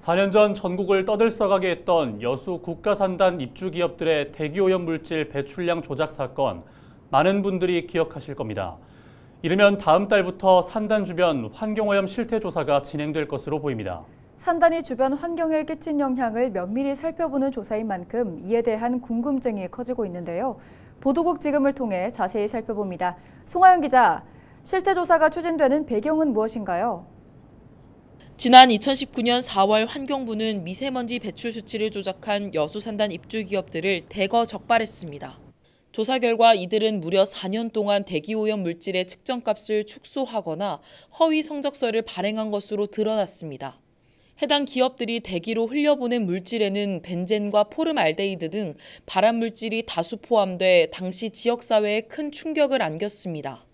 4년 전 전국을 떠들썩하게 했던 여수 국가산단 입주기업들의 대기오염물질 배출량 조작 사건 많은 분들이 기억하실 겁니다. 이르면 다음 달부터 산단 주변 환경오염 실태조사가 진행될 것으로 보입니다. 산단이 주변 환경에 끼친 영향을 면밀히 살펴보는 조사인 만큼 이에 대한 궁금증이 커지고 있는데요. 보도국 지금을 통해 자세히 살펴봅니다. 송하영 기자, 실태조사가 추진되는 배경은 무엇인가요? 지난 2019년 4월 환경부는 미세먼지 배출 수치를 조작한 여수 산단 입주 기업들을 대거 적발했습니다. 조사 결과 이들은 무려 4년 동안 대기오염 물질의 측정값을 축소하거나 허위 성적서를 발행한 것으로 드러났습니다. 해당 기업들이 대기로 흘려보낸 물질에는 벤젠과 포름알데히드 등 발암 물질이 다수 포함돼 당시 지역사회에 큰 충격을 안겼습니다.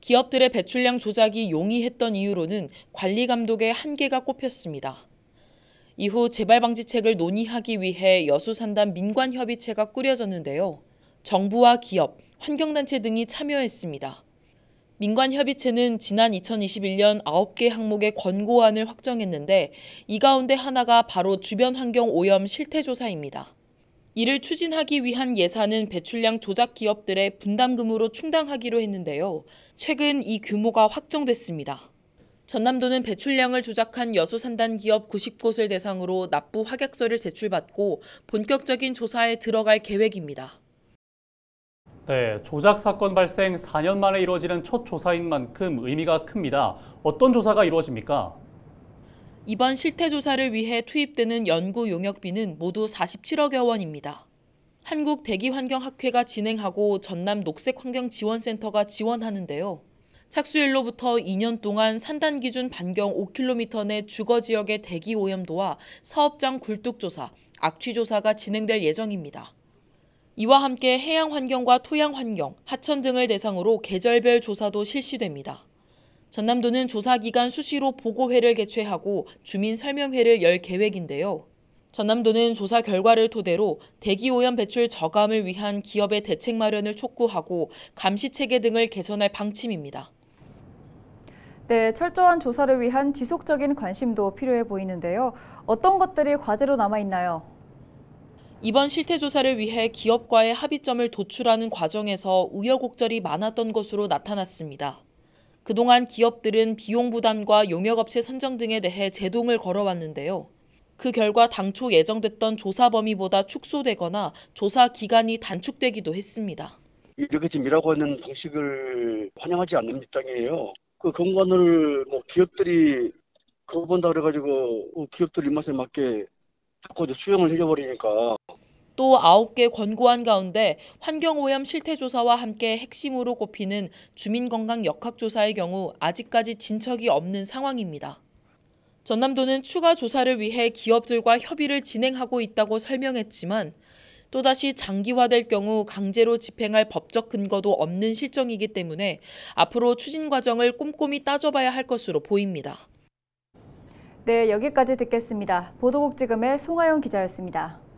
기업들의 배출량 조작이 용이했던 이유로는 관리 감독의 한계가 꼽혔습니다. 이후 재발방지책을 논의하기 위해 여수산단 민관협의체가 꾸려졌는데요. 정부와 기업, 환경단체 등이 참여했습니다. 민관협의체는 지난 2021년 9개 항목의 권고안을 확정했는데 이 가운데 하나가 바로 주변환경오염 실태조사입니다. 이를 추진하기 위한 예산은 배출량 조작 기업들의 분담금으로 충당하기로 했는데요. 최근 이 규모가 확정됐습니다. 전남도는 배출량을 조작한 여수 산단 기업 90곳을 대상으로 납부 확약서를 제출받고 본격적인 조사에 들어갈 계획입니다. 네, 조작 사건 발생 4년 만에 이루어지는 첫 조사인 만큼 의미가 큽니다. 어떤 조사가 이루어집니까? 이번 실태 조사를 위해 투입되는 연구 용역비는 모두 47억여 원입니다. 한국대기환경학회가 진행하고 전남 녹색환경지원센터가 지원하는데요. 착수일로부터 2년 동안 산단 기준 반경 5km 내 주거 지역의 대기 오염도와 사업장 굴뚝 조사, 악취 조사가 진행될 예정입니다. 이와 함께 해양 환경과 토양 환경, 하천 등을 대상으로 계절별 조사도 실시됩니다. 전남도는 조사기간 수시로 보고회를 개최하고 주민 설명회를 열 계획인데요. 전남도는 조사 결과를 토대로 대기오염 배출 저감을 위한 기업의 대책 마련을 촉구하고 감시체계 등을 개선할 방침입니다. 네, 철저한 조사를 위한 지속적인 관심도 필요해 보이는데요. 어떤 것들이 과제로 남아있나요? 이번 실태 조사를 위해 기업과의 합의점을 도출하는 과정에서 우여곡절이 많았던 것으로 나타났습니다. 그동안 기업들은 비용 부담과 용역업체 선정 등에 대해 제동을 걸어왔는데요. 그 결과 당초 예정됐던 조사 범위보다 축소되거나 조사 기간이 단축되기도 했습니다. 이렇게 지금 일하고 있는 방식을 환영하지 않는 입장이에요. 그 공간을 뭐 기업들이 그거 본다 그래가지고 그 기업들 입맛에 맞게 자꾸 수용을 해줘버리니까 또 9개 권고안 가운데 환경오염 실태조사와 함께 핵심으로 꼽히는 주민건강역학조사의 경우 아직까지 진척이 없는 상황입니다. 전남도는 추가 조사를 위해 기업들과 협의를 진행하고 있다고 설명했지만 또다시 장기화될 경우 강제로 집행할 법적 근거도 없는 실정이기 때문에 앞으로 추진 과정을 꼼꼼히 따져봐야 할 것으로 보입니다. 네, 여기까지 듣겠습니다. 보도국지금의 송하영 기자였습니다.